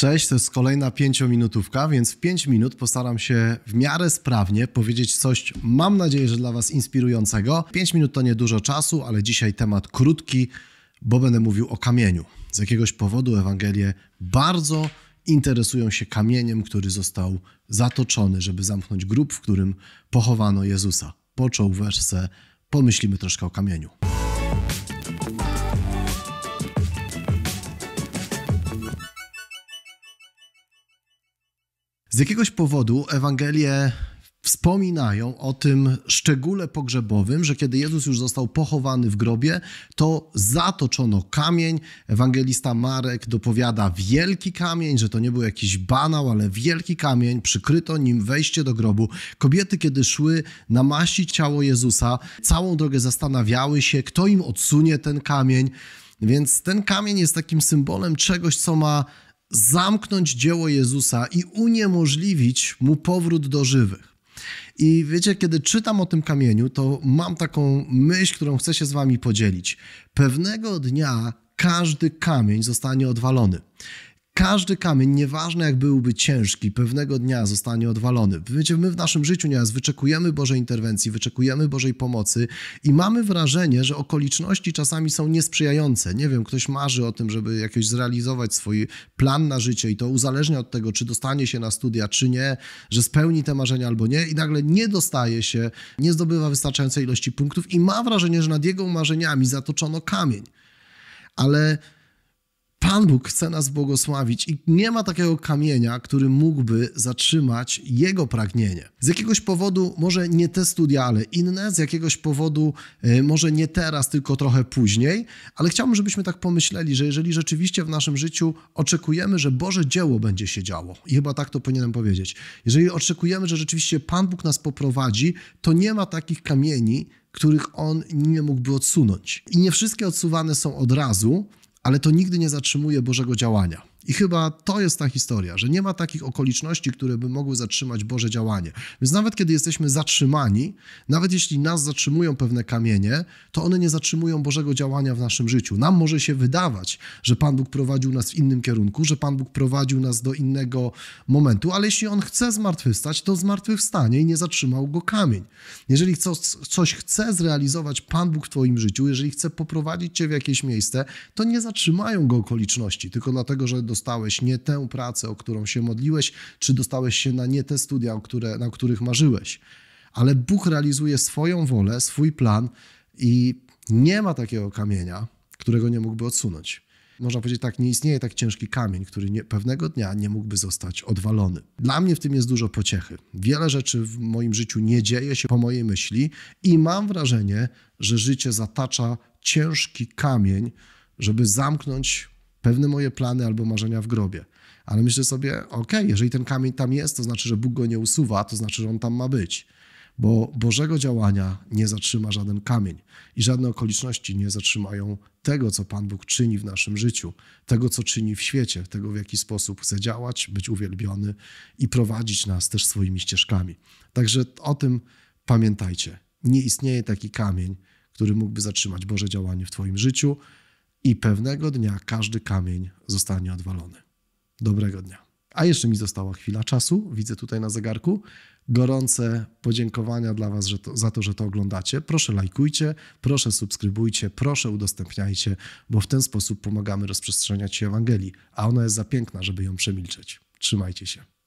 Cześć, to jest kolejna pięciominutówka, więc w 5 minut postaram się w miarę sprawnie powiedzieć coś, mam nadzieję, że dla Was inspirującego. 5 minut to niedużo czasu, ale dzisiaj temat krótki, bo będę mówił o kamieniu. Z jakiegoś powodu Ewangelie bardzo interesują się kamieniem, który został zatoczony, żeby zamknąć grób, w którym pochowano Jezusa. Począł wersję, pomyślimy troszkę o kamieniu. Z jakiegoś powodu Ewangelie wspominają o tym szczególe pogrzebowym, że kiedy Jezus już został pochowany w grobie, to zatoczono kamień. Ewangelista Marek dopowiada wielki kamień, że to nie był jakiś banał, ale wielki kamień, przykryto nim wejście do grobu. Kobiety, kiedy szły namaścić ciało Jezusa, całą drogę zastanawiały się, kto im odsunie ten kamień. Więc ten kamień jest takim symbolem czegoś, co ma zamknąć dzieło Jezusa i uniemożliwić mu powrót do żywych. I wiecie, kiedy czytam o tym kamieniu, to mam taką myśl, którą chcę się z wami podzielić. Pewnego dnia każdy kamień zostanie odwalony. Każdy kamień, nieważne jak byłby ciężki, pewnego dnia zostanie odwalony. Wiecie, my w naszym życiu nieraz wyczekujemy Bożej interwencji, wyczekujemy Bożej pomocy i mamy wrażenie, że okoliczności czasami są niesprzyjające. Nie wiem, ktoś marzy o tym, żeby jakoś zrealizować swój plan na życie i to uzależnia od tego, czy dostanie się na studia, czy nie, że spełni te marzenia albo nie i nagle nie dostaje się, nie zdobywa wystarczającej ilości punktów i ma wrażenie, że nad jego marzeniami zatoczono kamień. Ale Pan Bóg chce nas błogosławić i nie ma takiego kamienia, który mógłby zatrzymać Jego pragnienie. Z jakiegoś powodu, może nie te studia, ale inne, z jakiegoś powodu, y, może nie teraz, tylko trochę później, ale chciałbym, żebyśmy tak pomyśleli, że jeżeli rzeczywiście w naszym życiu oczekujemy, że Boże dzieło będzie się działo, i chyba tak to powinienem powiedzieć, jeżeli oczekujemy, że rzeczywiście Pan Bóg nas poprowadzi, to nie ma takich kamieni, których on nie mógłby odsunąć. I nie wszystkie odsuwane są od razu, ale to nigdy nie zatrzymuje Bożego działania. I chyba to jest ta historia, że nie ma takich okoliczności, które by mogły zatrzymać Boże działanie. Więc nawet kiedy jesteśmy zatrzymani, nawet jeśli nas zatrzymują pewne kamienie, to one nie zatrzymują Bożego działania w naszym życiu. Nam może się wydawać, że Pan Bóg prowadził nas w innym kierunku, że Pan Bóg prowadził nas do innego momentu, ale jeśli On chce zmartwychwstać, to zmartwychwstanie i nie zatrzymał go kamień. Jeżeli coś chce zrealizować Pan Bóg w Twoim życiu, jeżeli chce poprowadzić Cię w jakieś miejsce, to nie zatrzymają go okoliczności, tylko dlatego, że dostałeś nie tę pracę, o którą się modliłeś, czy dostałeś się na nie te studia, które, na których marzyłeś. Ale Bóg realizuje swoją wolę, swój plan i nie ma takiego kamienia, którego nie mógłby odsunąć. Można powiedzieć tak, nie istnieje tak ciężki kamień, który nie, pewnego dnia nie mógłby zostać odwalony. Dla mnie w tym jest dużo pociechy. Wiele rzeczy w moim życiu nie dzieje się po mojej myśli i mam wrażenie, że życie zatacza ciężki kamień, żeby zamknąć pewne moje plany albo marzenia w grobie. Ale myślę sobie, ok, jeżeli ten kamień tam jest, to znaczy, że Bóg go nie usuwa, to znaczy, że on tam ma być. Bo Bożego działania nie zatrzyma żaden kamień i żadne okoliczności nie zatrzymają tego, co Pan Bóg czyni w naszym życiu, tego, co czyni w świecie, tego, w jaki sposób chce działać, być uwielbiony i prowadzić nas też swoimi ścieżkami. Także o tym pamiętajcie. Nie istnieje taki kamień, który mógłby zatrzymać Boże działanie w Twoim życiu i pewnego dnia każdy kamień zostanie odwalony. Dobrego dnia. A jeszcze mi została chwila czasu, widzę tutaj na zegarku. Gorące podziękowania dla Was że to, za to, że to oglądacie. Proszę lajkujcie, proszę subskrybujcie, proszę udostępniajcie, bo w ten sposób pomagamy rozprzestrzeniać się Ewangelii, a ona jest za piękna, żeby ją przemilczeć. Trzymajcie się.